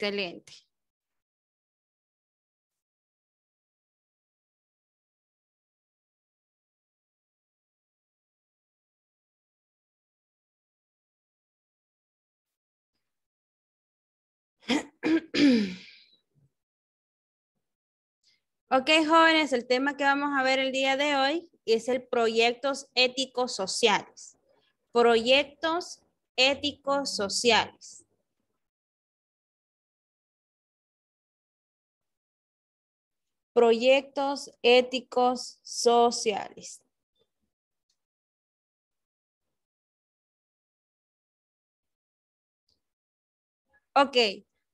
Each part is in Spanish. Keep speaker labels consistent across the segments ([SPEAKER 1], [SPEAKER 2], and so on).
[SPEAKER 1] Excelente.
[SPEAKER 2] Ok, jóvenes, el tema que vamos a ver el día de hoy es el proyectos éticos sociales. Proyectos éticos sociales.
[SPEAKER 3] proyectos éticos sociales.
[SPEAKER 2] Ok,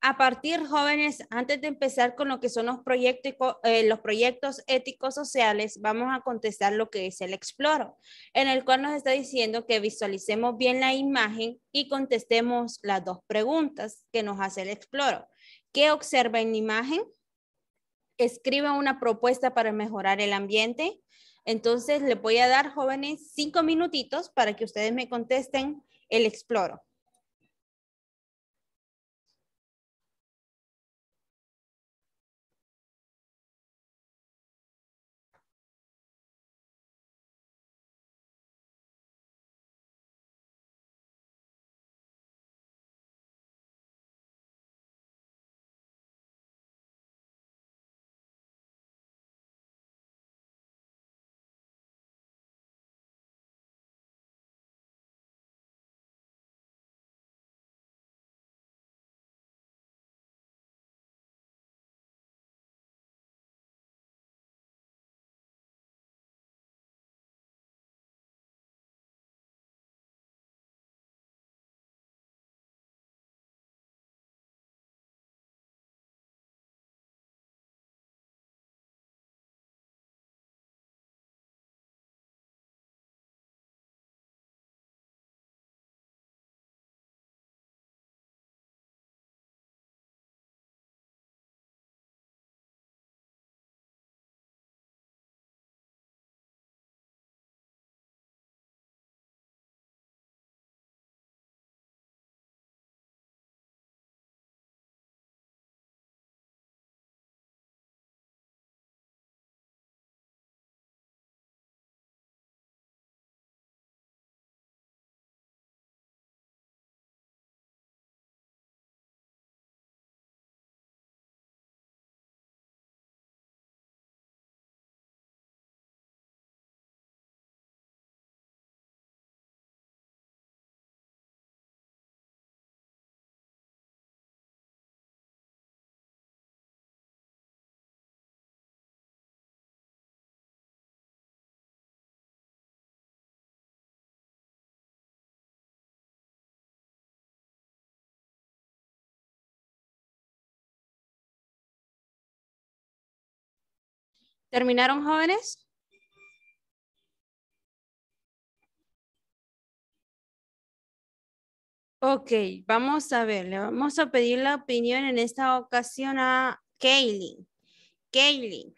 [SPEAKER 2] a partir jóvenes, antes de empezar con lo que son los proyectos, eh, los proyectos éticos sociales, vamos a contestar lo que es el Exploro, en el cual nos está diciendo que visualicemos bien la imagen y contestemos las dos preguntas que nos hace el Exploro. ¿Qué observa en la imagen? escriba una propuesta para mejorar el ambiente. Entonces, le voy a dar, jóvenes, cinco minutitos para que ustedes me contesten el exploro.
[SPEAKER 3] ¿Terminaron jóvenes?
[SPEAKER 2] Ok, vamos a ver, le vamos a pedir la opinión en esta ocasión a Kaylin. Kaylin,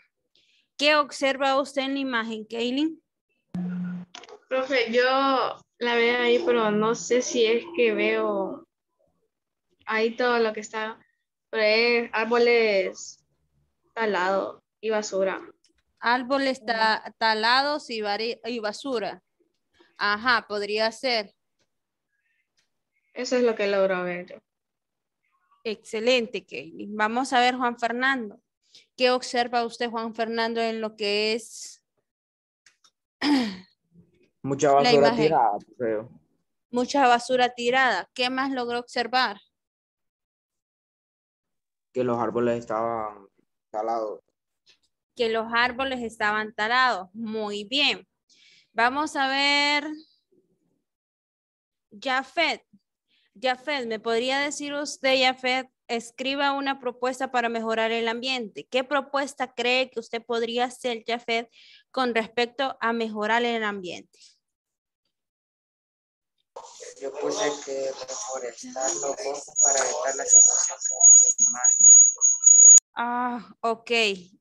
[SPEAKER 2] ¿qué observa usted en la imagen, Kaylin? Profe, yo la veo ahí, pero no sé si es que veo ahí todo lo que está, pero es árboles
[SPEAKER 1] talados
[SPEAKER 2] y basura. Árboles talados y, basura. Ajá, podría ser. Eso es lo que logro ver Excelente, que Vamos a ver, Juan Fernando. ¿Qué observa usted, Juan Fernando, en lo que es
[SPEAKER 3] Mucha basura tirada, creo.
[SPEAKER 2] Mucha basura tirada. ¿Qué más logró observar? Que los árboles estaban talados que los árboles estaban talados. Muy bien. Vamos a ver. Jafet. Jafet, ¿me podría decir usted, Jafet, escriba una propuesta para mejorar el ambiente? ¿Qué propuesta cree que usted podría hacer, Jafet, con respecto a mejorar el ambiente?
[SPEAKER 1] Yo puse que reforestar los para evitar la situación
[SPEAKER 2] Ah, ok,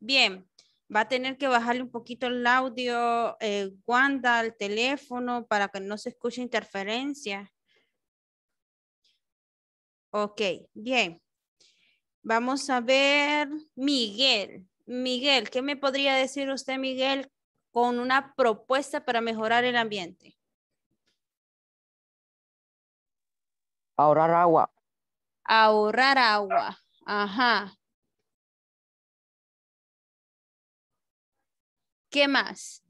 [SPEAKER 2] bien va a tener que bajarle un poquito el audio, eh, Wanda, al teléfono para que no se escuche interferencia. Ok, bien. Vamos a ver Miguel. Miguel, ¿qué me podría decir usted, Miguel, con una propuesta para mejorar el ambiente?
[SPEAKER 3] Ahorrar agua.
[SPEAKER 2] Ahorrar agua.
[SPEAKER 3] Ajá. ¿Qué más?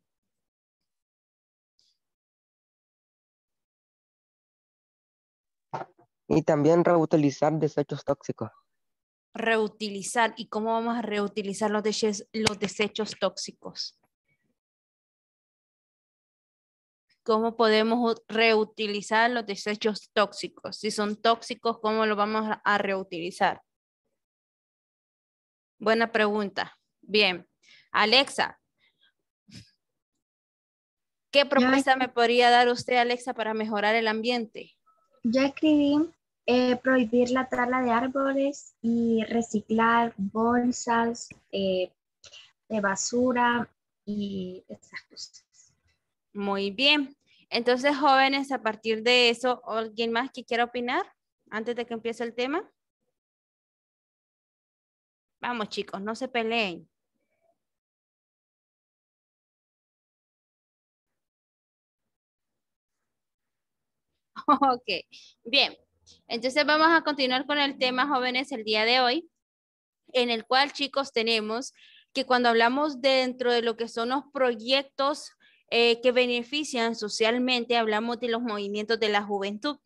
[SPEAKER 3] Y también reutilizar desechos tóxicos.
[SPEAKER 2] Reutilizar. ¿Y cómo vamos a reutilizar los, desechos, los desechos tóxicos? ¿Cómo podemos reutilizar los desechos tóxicos? Si son tóxicos, ¿cómo los vamos a reutilizar? Buena pregunta. Bien. Alexa, ¿Qué propuesta me podría dar usted, Alexa, para mejorar el ambiente? Yo escribí eh, prohibir la tala de árboles y reciclar bolsas eh, de basura y esas cosas. Muy bien. Entonces, jóvenes, a partir de eso, ¿alguien más que quiera opinar antes de que empiece el tema? Vamos, chicos, no se peleen. ok, bien. Entonces vamos a continuar con el tema jóvenes el día de hoy, en el cual chicos tenemos que cuando hablamos dentro de lo que son los proyectos eh, que benefician socialmente, hablamos de los movimientos de la juventud.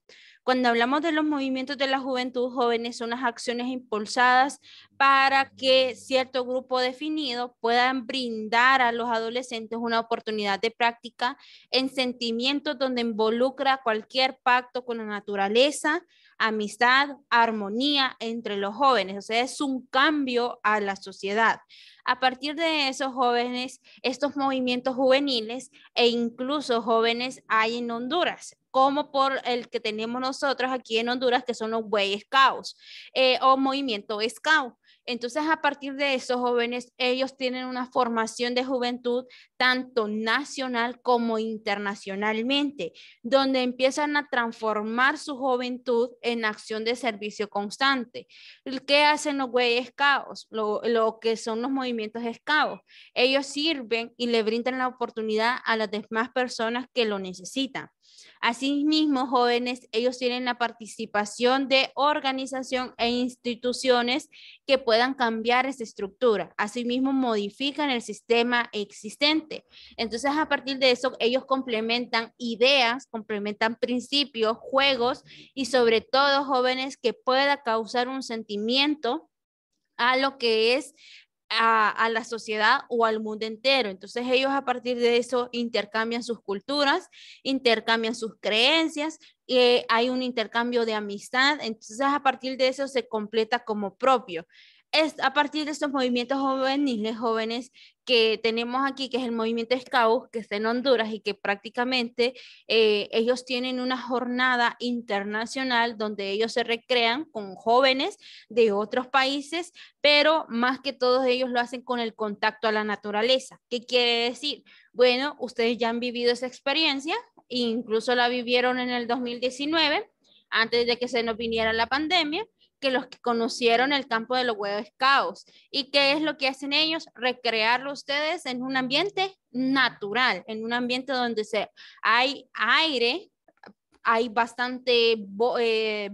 [SPEAKER 2] Cuando hablamos de los movimientos de la juventud jóvenes, son las acciones impulsadas para que cierto grupo definido puedan brindar a los adolescentes una oportunidad de práctica en sentimientos donde involucra cualquier pacto con la naturaleza, amistad, armonía entre los jóvenes. O sea, es un cambio a la sociedad. A partir de esos jóvenes, estos movimientos juveniles e incluso jóvenes hay en Honduras como por el que tenemos nosotros aquí en Honduras, que son los Way Scouts eh, o Movimiento Scout. Entonces, a partir de esos jóvenes, ellos tienen una formación de juventud tanto nacional como internacionalmente, donde empiezan a transformar su juventud en acción de servicio constante. ¿Qué hacen los güeyes caos Lo, que son los movimientos Scouts. Ellos sirven y le brindan la oportunidad a las demás personas que lo necesitan. Asimismo, jóvenes, ellos tienen la participación de organización e instituciones que puedan cambiar esa estructura. Asimismo, modifican el sistema existente. Entonces, a partir de eso, ellos complementan ideas, complementan principios, juegos y sobre todo jóvenes que pueda causar un sentimiento a lo que es a, la sociedad o al mundo entero. Entonces ellos a partir de eso intercambian sus culturas, intercambian sus creencias, eh, hay un intercambio de amistad, entonces a partir de eso se completa como propio es a partir de estos movimientos juveniles, jóvenes que tenemos aquí, que es el movimiento Scout, que está en Honduras y que prácticamente eh, ellos tienen una jornada internacional donde ellos se recrean con jóvenes de otros países, pero más que todos ellos lo hacen con el contacto a la naturaleza. ¿Qué quiere decir? Bueno, ustedes ya han vivido esa experiencia, incluso la vivieron en el 2019, antes de que se nos viniera la pandemia que los que conocieron el campo de los huevos caos. ¿Y qué es lo que hacen ellos? Recrearlo ustedes en un ambiente natural, en un ambiente donde se, hay aire, hay bastante eh,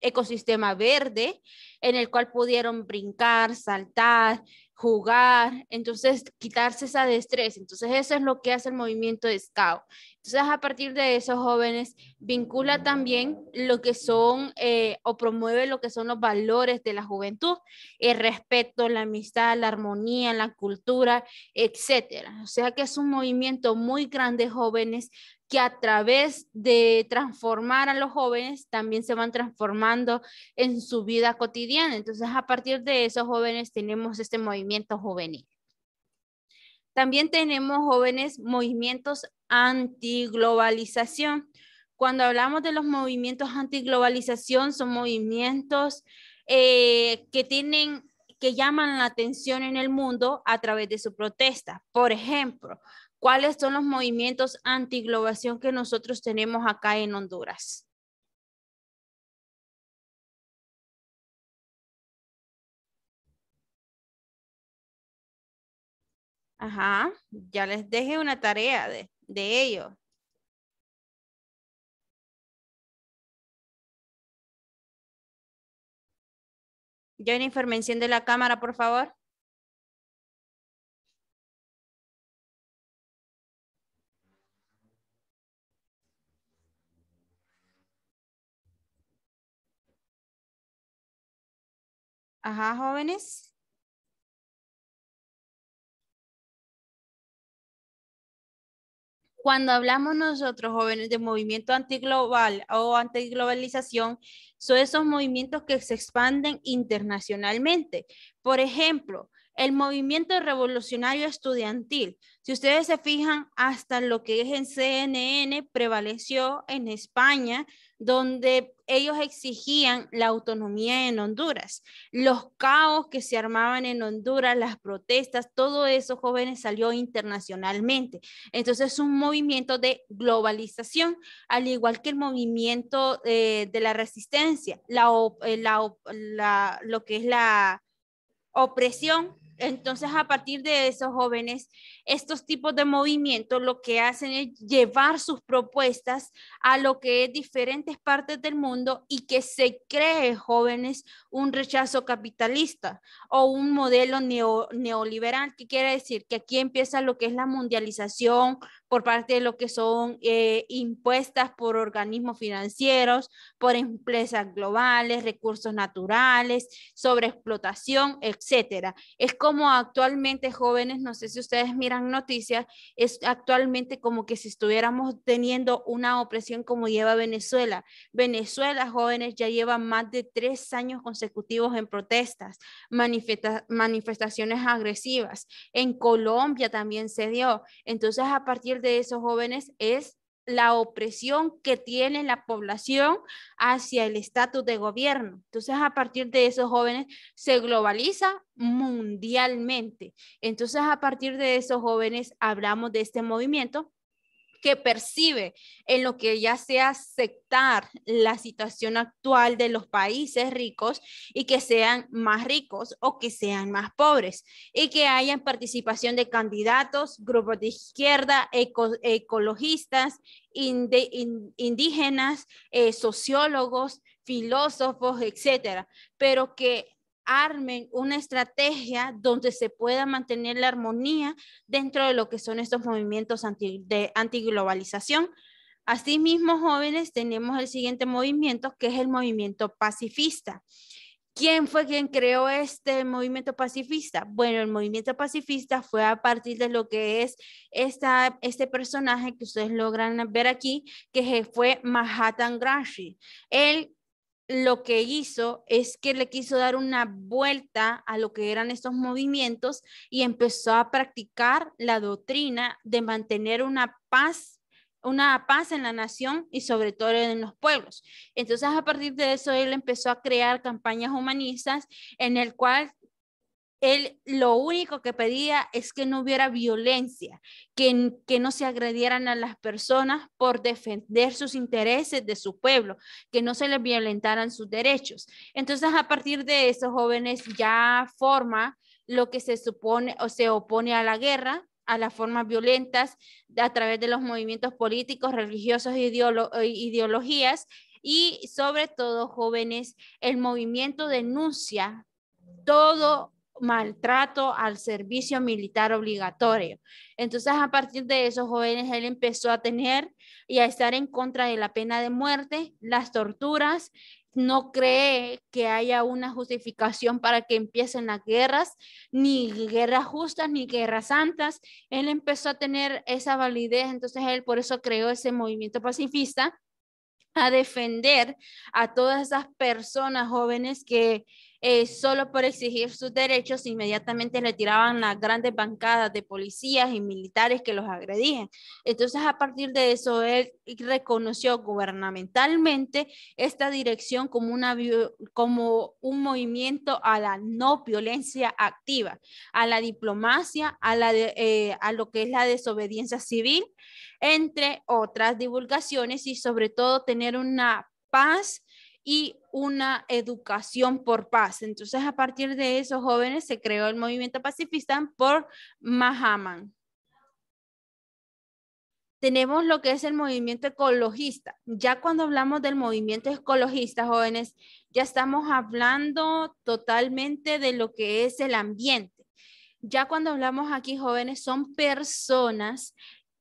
[SPEAKER 2] ecosistema verde en el cual pudieron brincar, saltar, jugar, entonces quitarse esa destreza. Entonces eso es lo que hace el movimiento de Scout. Entonces a partir de esos jóvenes vincula también lo que son eh, o promueve lo que son los valores de la juventud, el respeto, la amistad, la armonía, la cultura, etcétera. O sea que es un movimiento muy grande jóvenes que a través de transformar a los jóvenes también se van transformando en su vida cotidiana. Entonces, a partir de esos jóvenes tenemos este movimiento juvenil. También tenemos jóvenes movimientos antiglobalización. Cuando hablamos de los movimientos antiglobalización, son movimientos eh, que tienen que llaman la atención en el mundo a través de su protesta. Por ejemplo, cuáles son los movimientos anti-globación que nosotros tenemos acá en
[SPEAKER 3] Honduras. Ajá, ya les dejé una tarea de, de ello. Jennifer, me enciende la cámara, por favor. Ajá, jóvenes.
[SPEAKER 2] Cuando hablamos nosotros, jóvenes, de movimiento antiglobal o antiglobalización, son esos movimientos que se expanden internacionalmente. Por ejemplo, el movimiento revolucionario estudiantil. Si ustedes se fijan, hasta lo que es en CNN prevaleció en España, donde ellos exigían la autonomía en Honduras. Los caos que se armaban en Honduras, las protestas, todo eso jóvenes salió internacionalmente. Entonces es un movimiento de globalización, al igual que el movimiento eh, de la resistencia, eh, lo que es la opresión entonces, a partir de esos jóvenes, estos tipos de movimientos lo que hacen es llevar sus propuestas a lo que es diferentes partes del mundo y que se cree, jóvenes, un rechazo capitalista o un modelo neoliberal, que quiere decir que aquí empieza lo que es la mundialización, por parte de lo que son eh, impuestas por organismos financieros, por empresas globales, recursos naturales, sobreexplotación, etcétera. Es como actualmente jóvenes, no sé si ustedes miran noticias, es actualmente como que si estuviéramos teniendo una opresión como lleva Venezuela. Venezuela, jóvenes, ya lleva más de tres años consecutivos en protestas, manifestaciones agresivas. En Colombia también se dio. Entonces, a partir de esos jóvenes es la opresión que tiene la población hacia el estatus de gobierno. Entonces, a partir de esos jóvenes se globaliza mundialmente. Entonces, a partir de esos jóvenes hablamos de este movimiento que percibe en lo que ya sea aceptar la situación actual de los países ricos y que sean más ricos o que sean más pobres y que haya participación de candidatos, grupos de izquierda, ecologistas, indígenas, eh, sociólogos, filósofos, etcétera, pero que armen una estrategia donde se pueda mantener la armonía dentro de lo que son estos movimientos anti, de antiglobalización. Asimismo, jóvenes, tenemos el siguiente movimiento, que es el movimiento pacifista. ¿Quién fue quien creó este movimiento pacifista? Bueno, el movimiento pacifista fue a partir de lo que es esta, este personaje que ustedes logran ver aquí, que fue Mahatma Gandhi. Él lo que hizo es que le quiso dar una vuelta a lo que eran estos movimientos y empezó a practicar la doctrina de mantener una paz una paz en la nación y sobre todo en los pueblos. Entonces, a partir de eso, él empezó a crear campañas humanistas en el cual él lo único que pedía es que no hubiera violencia, que, que, no se agredieran a las personas por defender sus intereses de su pueblo, que no se les violentaran sus derechos. Entonces, a partir de eso, jóvenes ya forma lo que se supone o se opone a la guerra, a las formas violentas a través de los movimientos políticos, religiosos e ideologías. Y sobre todo, jóvenes, el movimiento denuncia todo maltrato al servicio militar obligatorio. Entonces, a partir de esos jóvenes, él empezó a tener y a estar en contra de la pena de muerte, las torturas. No cree que haya una justificación para que empiecen las guerras, ni guerras justas, ni guerras santas. Él empezó a tener esa validez, entonces él por eso creó ese movimiento pacifista a defender a todas esas personas jóvenes que eh, solo por exigir sus derechos, inmediatamente le tiraban las grandes bancadas de policías y militares que los agredían. Entonces, a partir de eso, él reconoció gubernamentalmente esta dirección como, una, como un movimiento a la no violencia activa, a la diplomacia, a, la eh, a lo que es la desobediencia civil, entre otras divulgaciones y sobre todo tener una paz y una educación por paz. Entonces, a partir de esos jóvenes se creó el movimiento pacifista por Mahaman. Tenemos lo que es el movimiento ecologista. Ya cuando hablamos del movimiento ecologista, jóvenes, ya estamos hablando totalmente de lo que es el ambiente. Ya cuando hablamos aquí, jóvenes, son personas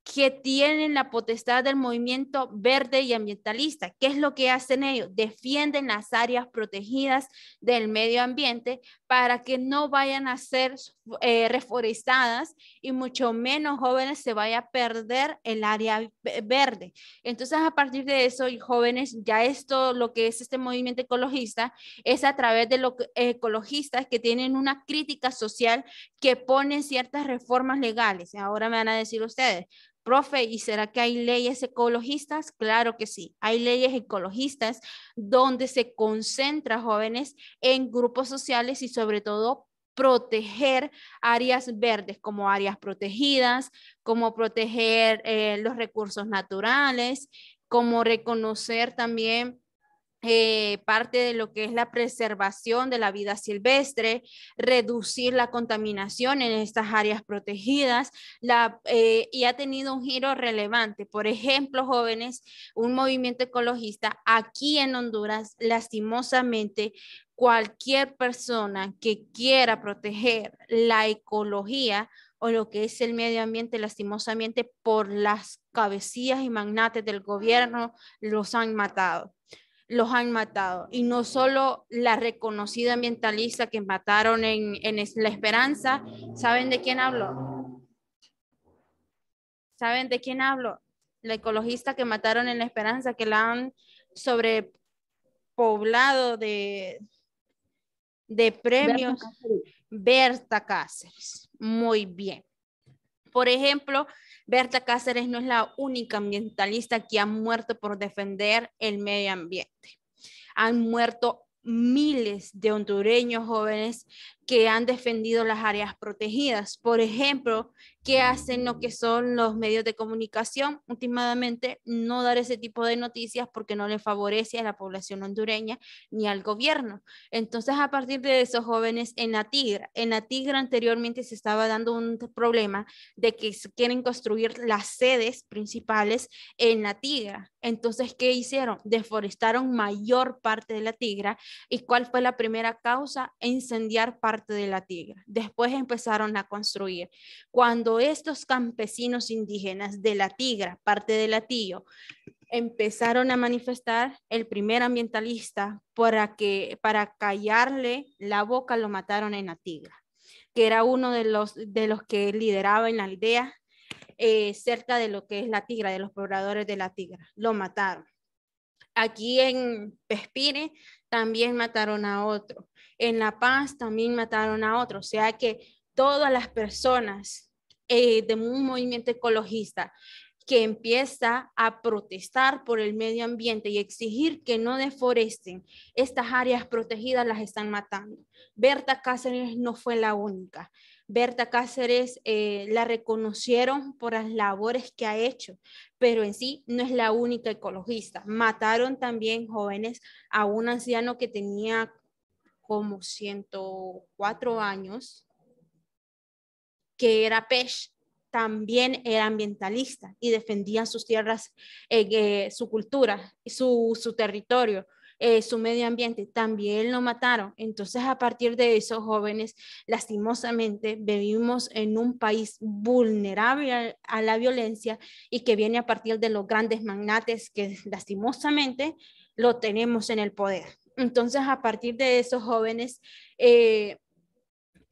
[SPEAKER 2] que tienen la potestad del movimiento verde y ambientalista. ¿Qué es lo que hacen ellos? Defienden las áreas protegidas del medio ambiente para que no vayan a ser eh, reforestadas y mucho menos jóvenes se vaya a perder el área verde. Entonces, a partir de eso, jóvenes, ya esto, lo que es este movimiento ecologista, es a través de los ecologistas que tienen una crítica social que ponen ciertas reformas legales. Ahora me van a decir ustedes, Profe, ¿y será que hay leyes ecologistas? Claro que sí, hay leyes ecologistas donde se concentra jóvenes en grupos sociales y sobre todo proteger áreas verdes como áreas protegidas, como proteger eh, los recursos naturales, como reconocer también eh, parte de lo que es la preservación de la vida silvestre, reducir la contaminación en estas áreas protegidas, eh, y ha tenido un giro relevante. Por ejemplo, jóvenes, un movimiento ecologista aquí en Honduras, lastimosamente, cualquier persona que quiera proteger la ecología o lo que es el medio ambiente, lastimosamente, por las cabecillas y magnates del gobierno, los han matado los han matado. Y no solo la reconocida ambientalista que mataron en, La Esperanza, ¿saben de quién hablo? ¿Saben de quién hablo? La ecologista que mataron en La Esperanza, que la han sobrepoblado de, de premios, Berta Cáceres. Muy bien. Por ejemplo, Berta Cáceres no es la única ambientalista que ha muerto por defender el medio ambiente. Han muerto miles de hondureños jóvenes que han defendido las áreas protegidas. Por ejemplo, qué hacen lo que son los medios de comunicación? Últimamente, no dar ese tipo de noticias porque no le favorece a la población hondureña ni al gobierno. Entonces, a partir de esos jóvenes en la Tigra, en la Tigra anteriormente se estaba dando un problema de que quieren construir las sedes principales en la Tigra. Entonces, ¿qué hicieron? Deforestaron mayor parte de la Tigra. ¿Y cuál fue la primera causa? Incendiar parte de la tigra. Después empezaron a construir. Cuando estos campesinos indígenas de la tigra, parte del latillo, empezaron a manifestar, el primer ambientalista para, que, para callarle la boca lo mataron en la tigra, que era uno de los, de los que lideraba en la aldea eh, cerca de lo que es la tigra, de los pobladores de la tigra. Lo mataron. Aquí en Pespire también mataron a otro. En La Paz también mataron a otro. O sea que todas las personas eh, de un movimiento ecologista que empieza a protestar por el medio ambiente y exigir que no deforesten estas áreas protegidas las están matando. Berta Cáceres no fue la única. Berta Cáceres eh, la reconocieron por las labores que ha hecho, pero en sí no es la única ecologista. Mataron también jóvenes a un anciano que tenía como 104 años, que era Pesh, también era ambientalista y defendía sus tierras, eh, eh, su cultura, su territorio. Eh, su medio ambiente, también lo mataron. Entonces, a partir de esos jóvenes, lastimosamente vivimos en un país vulnerable a, la violencia y que viene a partir de los grandes magnates que lastimosamente lo tenemos en el poder. Entonces, a partir de esos jóvenes, eh,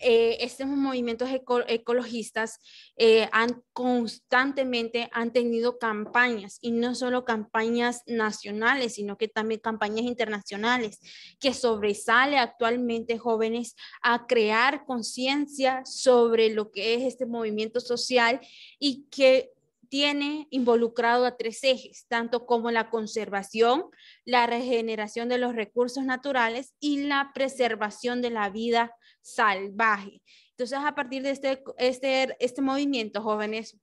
[SPEAKER 2] eh, estos movimientos ecologistas eh, han constantemente han tenido campañas y no solo campañas nacionales, sino que también campañas internacionales que sobresale actualmente jóvenes a crear conciencia sobre lo que es este movimiento social y que tiene involucrado a tres ejes, tanto como la conservación, la regeneración de los recursos naturales y la preservación de la vida salvaje. Entonces, a partir de este, este, este movimiento, jóvenes,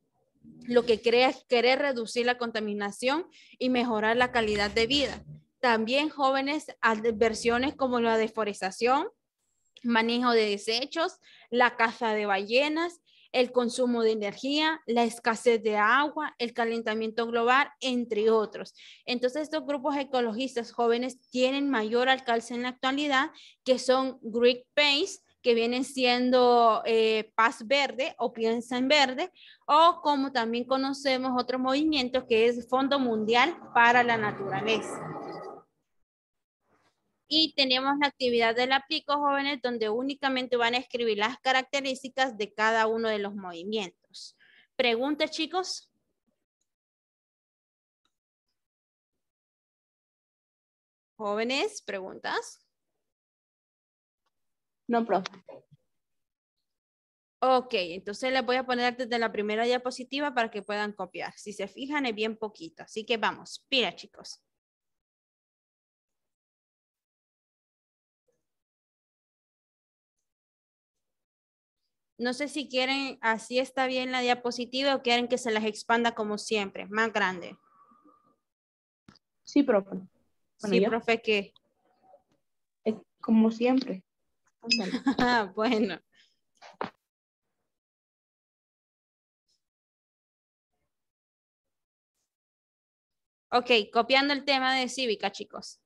[SPEAKER 2] lo que crea es querer reducir la contaminación y mejorar la calidad de vida. También jóvenes, adversiones como la deforestación, manejo de desechos, la caza de ballenas, el consumo de energía, la escasez de agua, el calentamiento global, entre otros. Entonces, estos grupos ecologistas jóvenes tienen mayor alcance en la actualidad, que son greek Pace, que viene siendo eh, Paz Verde o Piensa en Verde, o como también conocemos otro movimiento que es Fondo Mundial para la Naturaleza. Y tenemos la actividad del aplico jóvenes donde únicamente van a escribir las características de cada uno de los movimientos. ¿Preguntas chicos? Jóvenes, preguntas. No, profe. Ok, entonces les voy a poner desde la primera diapositiva para que puedan copiar. Si se fijan es bien poquito, así que vamos, Mira, chicos. No sé si quieren, así está bien la diapositiva o quieren que se las expanda como siempre, más grande. Sí, profe. sí, profe, ¿qué? Como siempre.
[SPEAKER 3] Ah, bueno. Okay, copiando el tema de cívica,
[SPEAKER 1] chicos.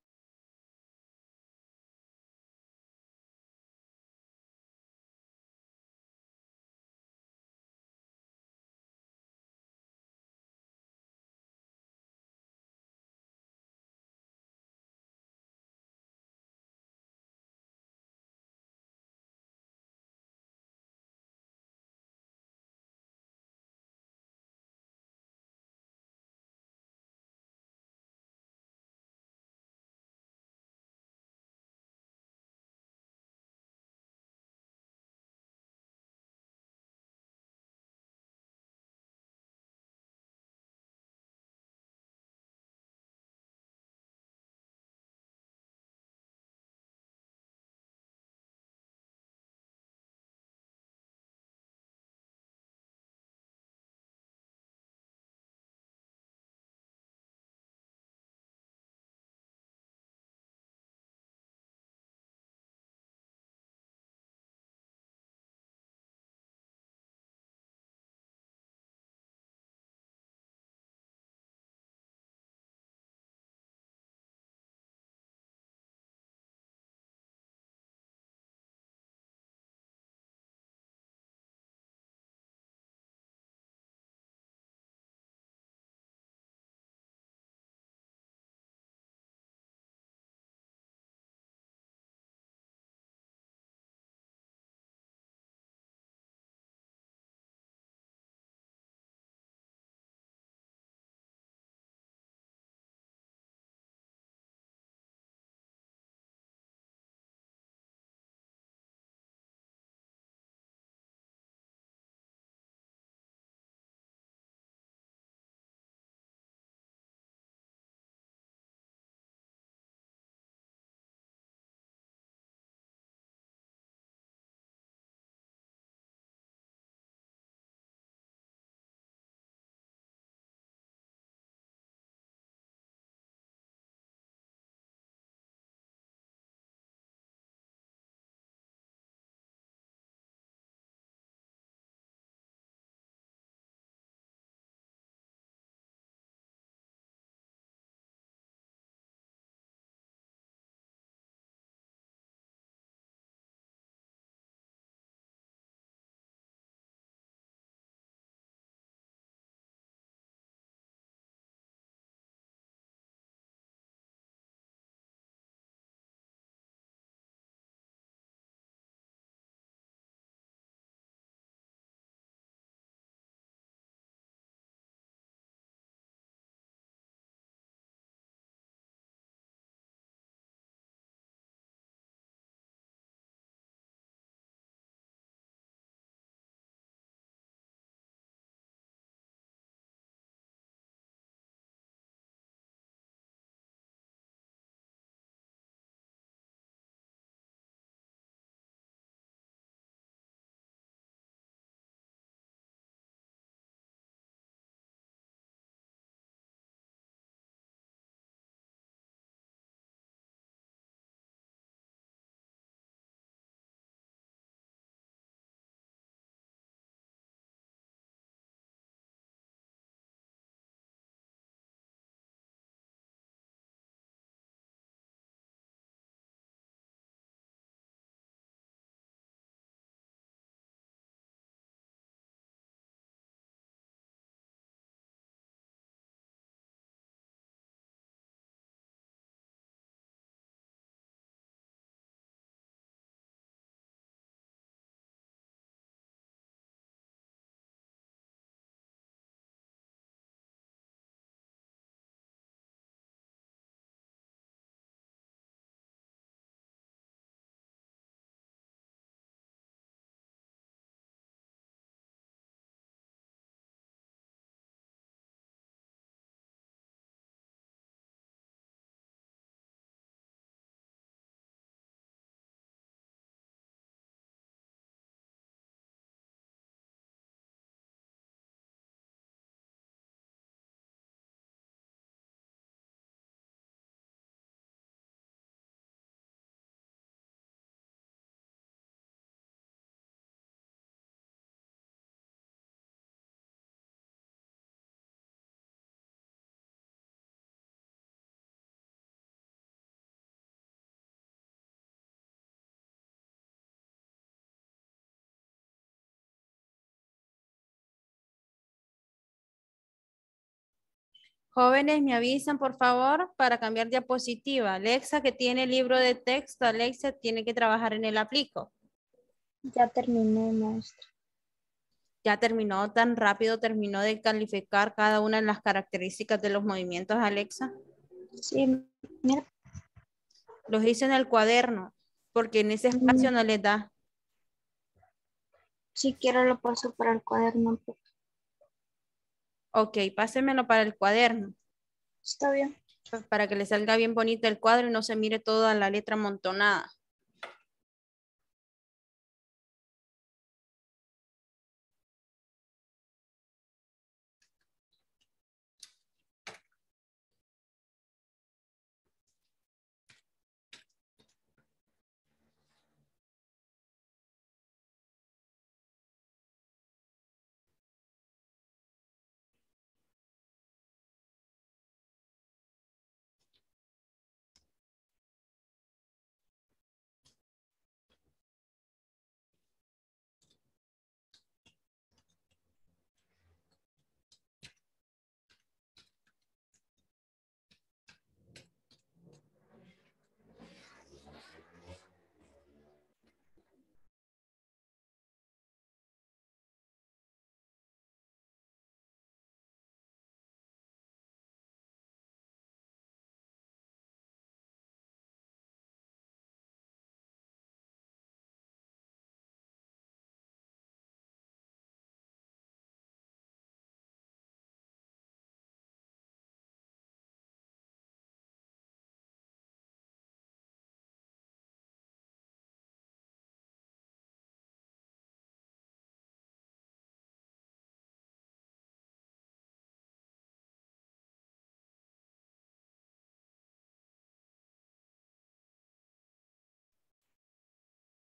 [SPEAKER 2] Jóvenes, me avisan por favor para cambiar diapositiva. Alexa, que tiene libro de texto, Alexa tiene que trabajar en el aplico. Ya terminé, maestra. Ya terminó, tan rápido terminó de calificar cada una de las características de los movimientos, Alexa. Sí, mira. Los hice en el cuaderno, porque en ese espacio mm. no les da. Si quiero lo paso para el cuaderno un poco. Ok, pásemelo para el cuaderno. Está bien. Para que le salga bien bonito el cuadro y no se mire toda la letra amontonada.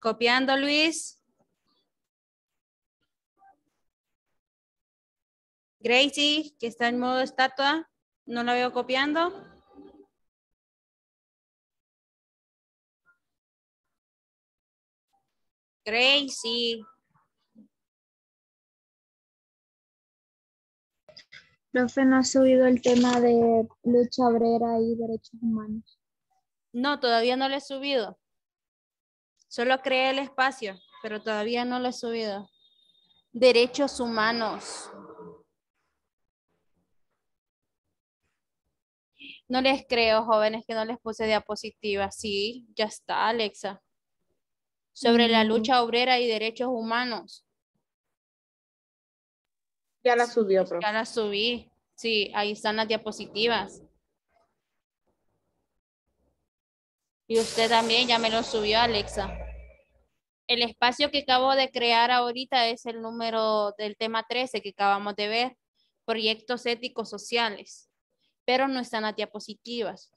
[SPEAKER 3] Copiando, Luis. Gracie, que está en modo estatua. No la veo copiando. Gracie.
[SPEAKER 2] Profe, no ha subido el tema de lucha obrera y derechos humanos. No, todavía no lo he subido. Solo creé el espacio, pero todavía no lo he subido. Derechos humanos. No les creo, jóvenes, que no les puse diapositivas. Sí, ya está, Alexa. Sobre la mm. lucha obrera y derechos humanos. Ya la subió, profe. Ya la subí. Sí, ahí están las diapositivas. Y usted también ya me lo subió, Alexa el espacio que acabo de crear ahorita es el número del tema 13 que acabamos de ver, proyectos éticos sociales, pero no están a diapositivas.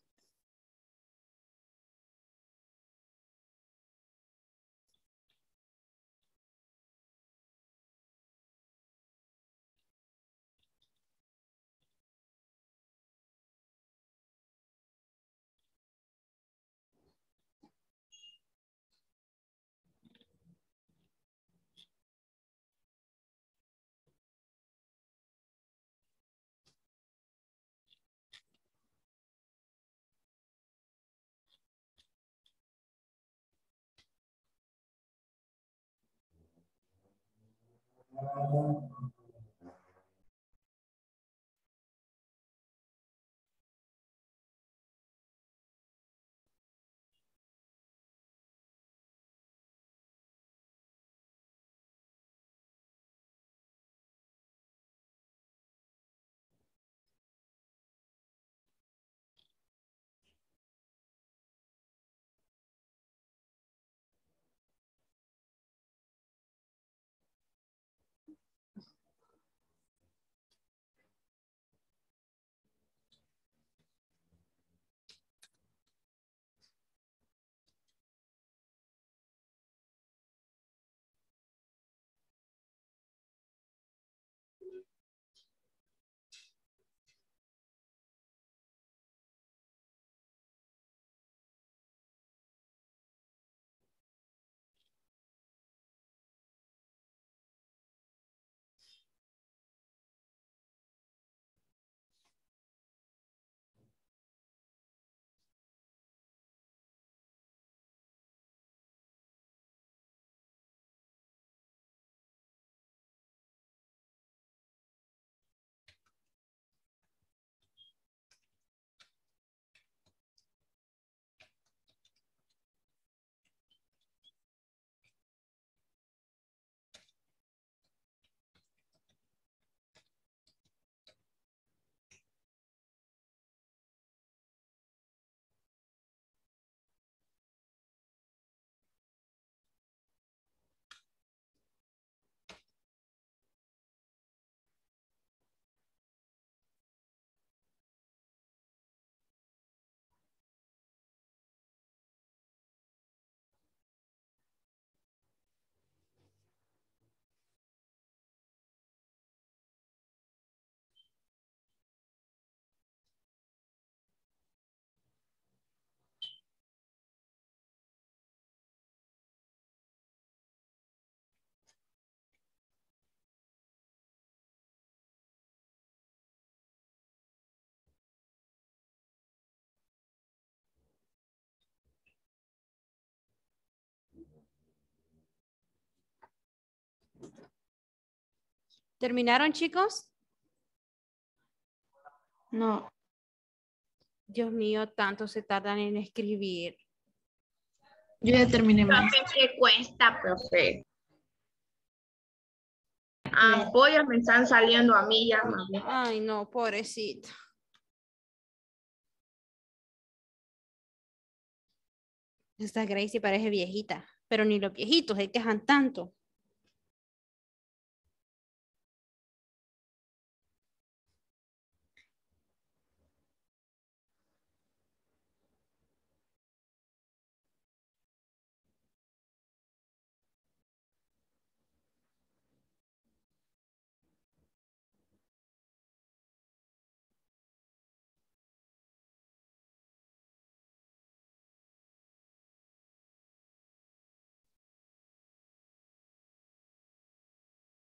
[SPEAKER 1] algum então,
[SPEAKER 2] ¿Terminaron, chicos? No. Dios mío, tanto se tardan en escribir. Yo ya terminé. Más. ¿Qué cuesta, profe? Ampollas ah, me están saliendo a mí ya,
[SPEAKER 3] Ay, no, pobrecito. Esta Gracie parece viejita, pero ni los viejitos se quejan tanto.